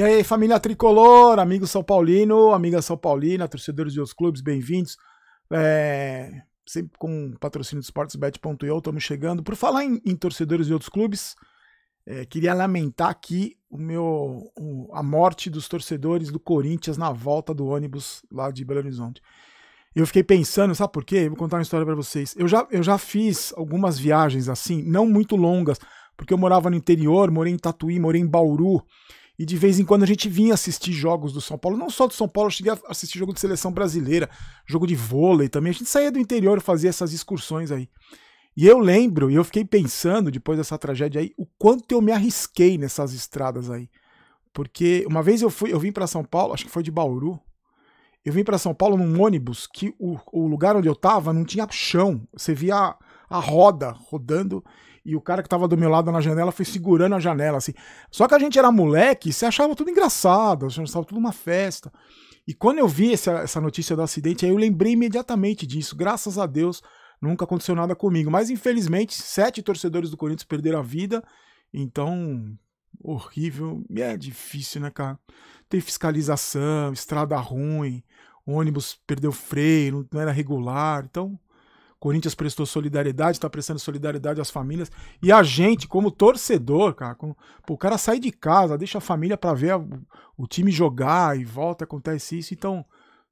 E aí, família tricolor, amigo São Paulino, amiga São Paulina, torcedores de outros clubes, bem-vindos. É, sempre com patrocínio de sportsbet.io, estamos chegando. Por falar em, em torcedores de outros clubes, é, queria lamentar aqui o meu, o, a morte dos torcedores do Corinthians na volta do ônibus lá de Belo Horizonte. Eu fiquei pensando, sabe por quê? vou contar uma história para vocês. Eu já, eu já fiz algumas viagens assim, não muito longas, porque eu morava no interior, morei em Tatuí, morei em Bauru. E de vez em quando a gente vinha assistir jogos do São Paulo, não só do São Paulo, eu cheguei a assistir jogo de seleção brasileira, jogo de vôlei também. A gente saía do interior e fazia essas excursões aí. E eu lembro, e eu fiquei pensando depois dessa tragédia aí, o quanto eu me arrisquei nessas estradas aí. Porque uma vez eu fui, eu vim para São Paulo, acho que foi de Bauru. Eu vim para São Paulo num ônibus que o, o lugar onde eu tava não tinha chão. Você via a roda rodando e o cara que tava do meu lado na janela foi segurando a janela, assim. Só que a gente era moleque, você achava tudo engraçado, você achava tudo uma festa. E quando eu vi essa, essa notícia do acidente, aí eu lembrei imediatamente disso. Graças a Deus, nunca aconteceu nada comigo. Mas infelizmente, sete torcedores do Corinthians perderam a vida. Então, horrível. é difícil, né, cara? Tem fiscalização, estrada ruim, ônibus perdeu freio, não era regular. Então, Corinthians prestou solidariedade, está prestando solidariedade às famílias. E a gente, como torcedor, cara, como, pô, o cara sai de casa, deixa a família para ver a, o time jogar e volta, acontece isso. Então,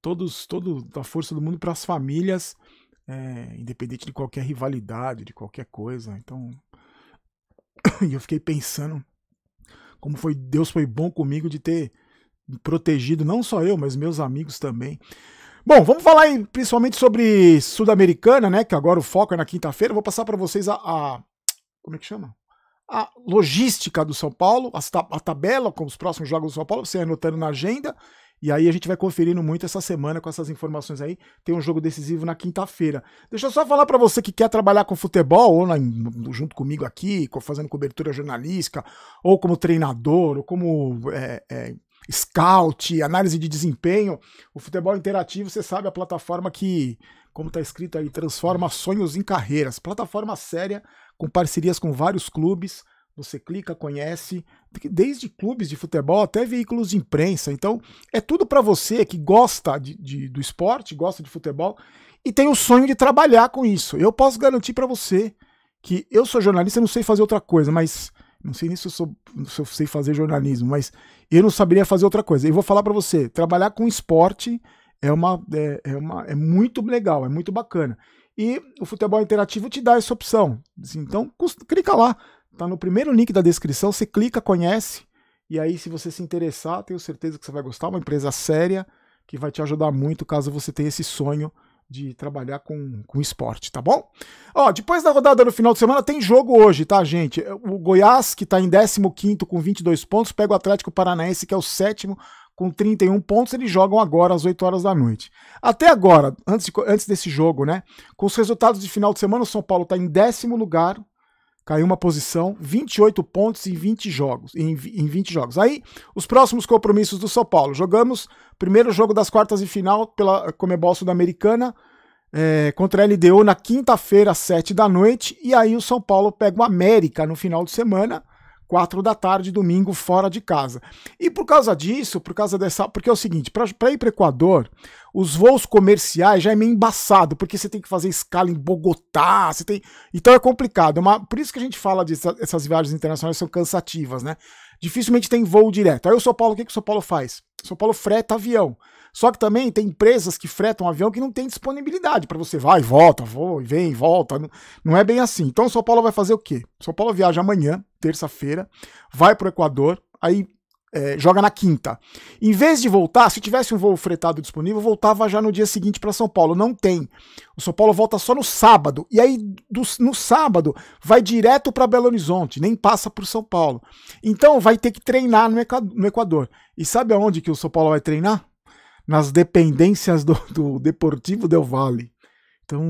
todos, todo a força do mundo para as famílias, é, independente de qualquer rivalidade, de qualquer coisa. Então, e eu fiquei pensando como foi Deus foi bom comigo de ter protegido não só eu, mas meus amigos também. Bom, vamos falar em, principalmente sobre Sul-Americana, né? Que agora o foco é na quinta-feira. Vou passar para vocês a, a, Como é que chama? A logística do São Paulo, a, a tabela com os próximos jogos do São Paulo, você anotando na agenda. E aí a gente vai conferindo muito essa semana com essas informações aí. Tem um jogo decisivo na quinta-feira. Deixa eu só falar para você que quer trabalhar com futebol, ou na, junto comigo aqui, fazendo cobertura jornalística, ou como treinador, ou como é, é, scout, análise de desempenho. O futebol interativo, você sabe, a plataforma que, como está escrito aí, transforma sonhos em carreiras. Plataforma séria, com parcerias com vários clubes. Você clica, conhece, desde clubes de futebol até veículos de imprensa. Então, é tudo para você que gosta de, de, do esporte, gosta de futebol e tem o sonho de trabalhar com isso. Eu posso garantir para você que eu sou jornalista e não sei fazer outra coisa, mas não sei nem se eu, sou, se eu sei fazer jornalismo, mas eu não saberia fazer outra coisa. Eu vou falar para você, trabalhar com esporte é uma, é, é, uma, é muito legal, é muito bacana. E o futebol interativo te dá essa opção. Assim, então, custa, clica lá. Tá no primeiro link da descrição, você clica, conhece. E aí, se você se interessar, tenho certeza que você vai gostar. É uma empresa séria que vai te ajudar muito caso você tenha esse sonho de trabalhar com, com esporte, tá bom? Ó, depois da rodada no final de semana tem jogo hoje, tá, gente? O Goiás, que tá em 15 com 22 pontos, pega o Atlético Paranaense, que é o sétimo com 31 pontos, eles jogam agora às 8 horas da noite. Até agora, antes, de, antes desse jogo, né? Com os resultados de final de semana, o São Paulo está em décimo lugar caiu uma posição, 28 pontos em 20 jogos, em, em 20 jogos. Aí, os próximos compromissos do São Paulo. Jogamos primeiro jogo das quartas de final pela Comebol Sudamericana é, contra a LDU na quinta-feira, às 7 da noite, e aí o São Paulo pega o América no final de semana quatro da tarde, domingo, fora de casa. E por causa disso, por causa dessa. Porque é o seguinte, para ir para Equador, os voos comerciais já é meio embaçado, porque você tem que fazer escala em Bogotá, você tem. Então é complicado. É uma, por isso que a gente fala de essas viagens internacionais são cansativas, né? Dificilmente tem voo direto. Aí o São Paulo, o que, que o São Paulo faz? São Paulo freta avião. Só que também tem empresas que fretam avião que não tem disponibilidade para você vai e volta, voa e vem, volta. Não é bem assim. Então São Paulo vai fazer o quê? São Paulo viaja amanhã, terça-feira, vai para o Equador, aí é, joga na quinta. Em vez de voltar, se tivesse um voo fretado disponível, voltava já no dia seguinte para São Paulo. Não tem. O São Paulo volta só no sábado. E aí, do, no sábado, vai direto para Belo Horizonte, nem passa por São Paulo. Então, vai ter que treinar no, no Equador. E sabe aonde que o São Paulo vai treinar? nas dependências do, do Deportivo Del Valle. Então,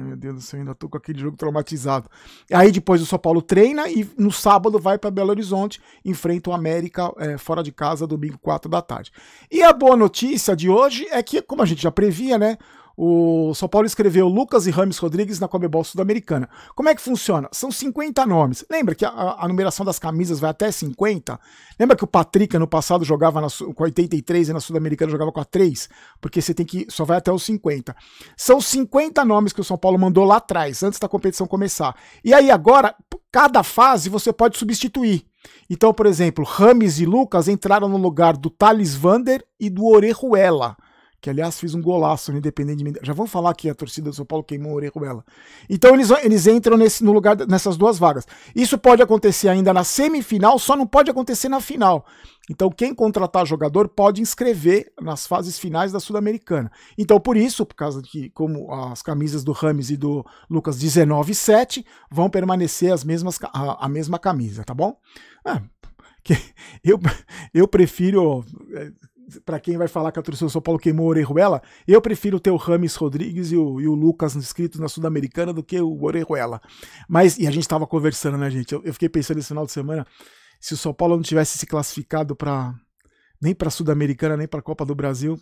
meu Deus do céu, ainda tô com aquele jogo traumatizado. Aí depois o São Paulo treina e no sábado vai para Belo Horizonte, enfrenta o América é, fora de casa, domingo, 4 da tarde. E a boa notícia de hoje é que, como a gente já previa, né? O São Paulo escreveu Lucas e Rames Rodrigues na Comebol Sudamericana. Como é que funciona? São 50 nomes. Lembra que a, a numeração das camisas vai até 50? Lembra que o Patrick no passado jogava na, com 83 e na Sudamericana jogava com a 3? Porque você tem que só vai até os 50. São 50 nomes que o São Paulo mandou lá atrás, antes da competição começar. E aí agora, cada fase você pode substituir. Então, por exemplo, Rames e Lucas entraram no lugar do Thales Vander e do Orejuela que aliás fez um golaço no né, Independente mim Já vão falar que a torcida do São Paulo queimou o ela Então eles, eles entram nesse, no lugar nessas duas vagas. Isso pode acontecer ainda na semifinal, só não pode acontecer na final. Então quem contratar jogador pode inscrever nas fases finais da Sul-Americana. Então por isso, por causa que como as camisas do Rames e do Lucas 19 e 7 vão permanecer as mesmas a, a mesma camisa, tá bom? É, eu, eu prefiro é, para quem vai falar que a torcida do São Paulo queimou o Orejuela, eu prefiro ter o Rames Rodrigues e o, e o Lucas inscritos na Sul-Americana do que o Orejuela. Mas, e a gente estava conversando, né, gente? Eu, eu, fiquei pensando esse final de semana, se o São Paulo não tivesse se classificado para nem para a Sul-Americana, nem para a Copa do Brasil,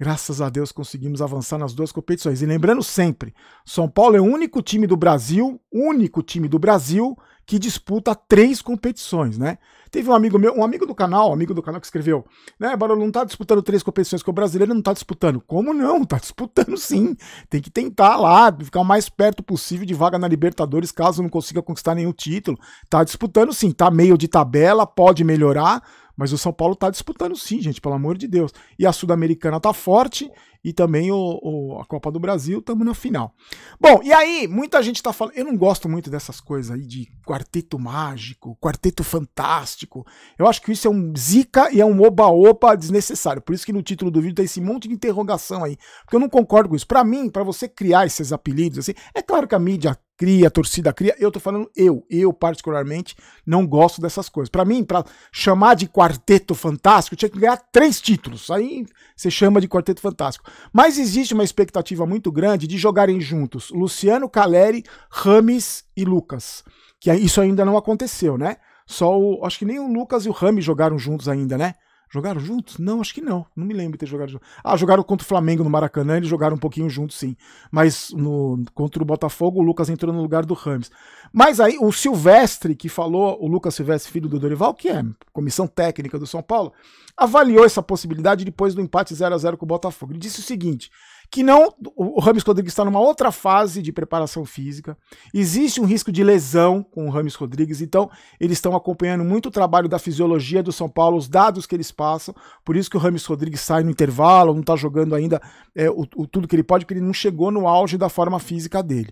graças a Deus conseguimos avançar nas duas competições. E lembrando sempre, São Paulo é o único time do Brasil, único time do Brasil que disputa três competições, né? Teve um amigo meu, um amigo do canal, um amigo do canal que escreveu, né, Barolo não tá disputando três competições com o brasileiro não tá disputando. Como não? Tá disputando sim. Tem que tentar lá, ficar o mais perto possível de vaga na Libertadores, caso não consiga conquistar nenhum título. Tá disputando sim, tá meio de tabela, pode melhorar, mas o São Paulo tá disputando sim, gente, pelo amor de Deus. E a Sul-Americana tá forte e também o, o, a Copa do Brasil, estamos na final. Bom, e aí, muita gente está falando. Eu não gosto muito dessas coisas aí de quarteto mágico, quarteto fantástico. Eu acho que isso é um zica e é um oba opa desnecessário. Por isso que no título do vídeo tem esse monte de interrogação aí. Porque eu não concordo com isso. Para mim, para você criar esses apelidos assim, é claro que a mídia cria, a torcida cria. Eu tô falando eu, eu particularmente não gosto dessas coisas. Para mim, para chamar de quarteto fantástico, tinha que ganhar três títulos. Aí você chama de quarteto fantástico. Mas existe uma expectativa muito grande de jogarem juntos Luciano Caleri, Rames e Lucas. Que isso ainda não aconteceu, né? Só o. Acho que nem o Lucas e o Rames jogaram juntos ainda, né? Jogaram juntos? Não, acho que não. Não me lembro de ter jogado juntos. Ah, jogaram contra o Flamengo no Maracanã, eles jogaram um pouquinho juntos, sim. Mas no, contra o Botafogo, o Lucas entrou no lugar do Rames. Mas aí o Silvestre, que falou, o Lucas Silvestre, filho do Dorival, que é comissão técnica do São Paulo, avaliou essa possibilidade depois do empate 0 a 0 com o Botafogo. Ele disse o seguinte: que não. O Rames Rodrigues está numa outra fase de preparação física. Existe um risco de lesão com o Rames Rodrigues, então eles estão acompanhando muito o trabalho da fisiologia do São Paulo, os dados que eles passam. Por isso que o Rames Rodrigues sai no intervalo, não está jogando ainda é, o, o, tudo que ele pode, porque ele não chegou no auge da forma física dele.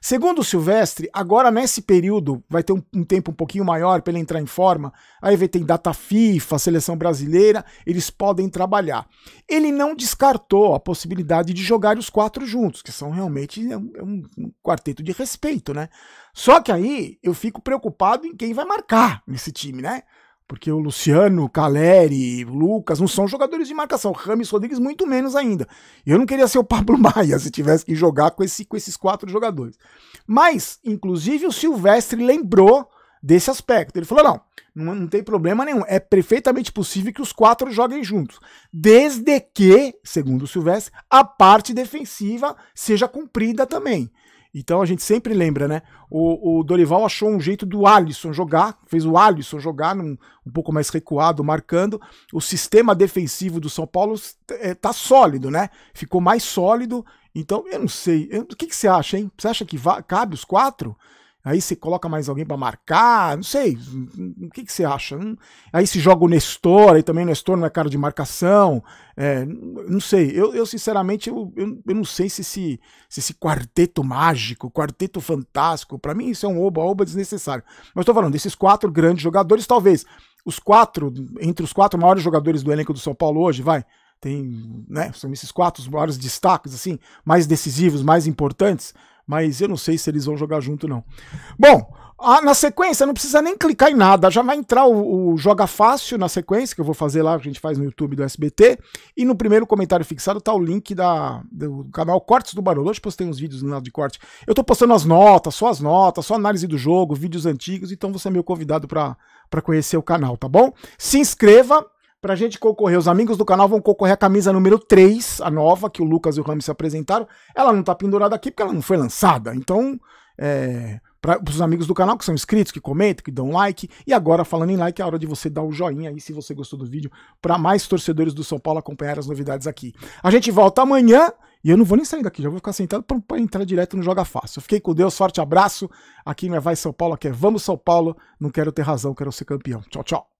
Segundo o Silvestre, agora nesse período vai ter um, um tempo um pouquinho maior para ele entrar em forma. Aí tem data FIFA, seleção brasileira, eles podem trabalhar. Ele não descartou a possibilidade de jogar os quatro juntos, que são realmente né, um, um, quarteto de respeito, né? Só que aí eu fico preocupado em quem vai marcar nesse time, né? Porque o Luciano, Caleri, Lucas não são jogadores de marcação. Rames Rodrigues, muito menos ainda. Eu não queria ser o Pablo Maia se tivesse que jogar com, esse, com esses quatro jogadores. Mas, inclusive, o Silvestre lembrou desse aspecto. Ele falou: não, não, não tem problema nenhum. É perfeitamente possível que os quatro joguem juntos. Desde que, segundo o Silvestre, a parte defensiva seja cumprida também. Então a gente sempre lembra, né? O, o, Dorival achou um jeito do Alisson jogar, fez o Alisson jogar num, um pouco mais recuado, marcando. O sistema defensivo do São Paulo é, tá sólido, né? Ficou mais sólido. Então, eu não sei. Eu, o que, que você acha, hein? Você acha que cabe os quatro? aí se coloca mais alguém para marcar, não sei, hum, o que, que você acha? Hum, aí se joga o Nestor, aí também o Nestor não é cara de marcação, é, não sei, eu, eu sinceramente, eu, eu, eu, não sei se esse, se esse quarteto mágico, quarteto fantástico, para mim isso é um oba-oba desnecessário, mas estou falando desses quatro grandes jogadores, talvez os quatro, entre os quatro maiores jogadores do elenco do São Paulo hoje, vai, tem, né, são esses quatro os maiores destaques, assim, mais decisivos, mais importantes, mas eu não sei se eles vão jogar junto, não. Bom, a, na sequência, não precisa nem clicar em nada, já vai entrar o, o, Joga Fácil na sequência, que eu vou fazer lá, a gente faz no YouTube do SBT, e no primeiro comentário fixado tá o link da, do canal Cortes do Barulho. Hoje postei uns vídeos no lado de corte. Eu tô postando as notas, só as notas, só análise do jogo, vídeos antigos, então você é meu convidado para conhecer o canal, tá bom? Se inscreva, Pra gente concorrer, os amigos do canal vão concorrer a camisa número 3, a nova, que o Lucas e o Rami se apresentaram. Ela não tá pendurada aqui porque ela não foi lançada. Então, é, para os amigos do canal que são inscritos, que comentam, que dão like. E agora, falando em like, é a hora de você dar o joinha aí se você gostou do vídeo, para mais torcedores do São Paulo acompanhar as novidades aqui. A gente volta amanhã e eu não vou nem sair daqui, já vou ficar sentado para entrar direto no Joga Fácil. Eu fiquei com Deus, Forte abraço. Aqui não é Vai São Paulo, aqui é Vamos São Paulo. Não quero ter razão, quero ser campeão. Tchau, tchau.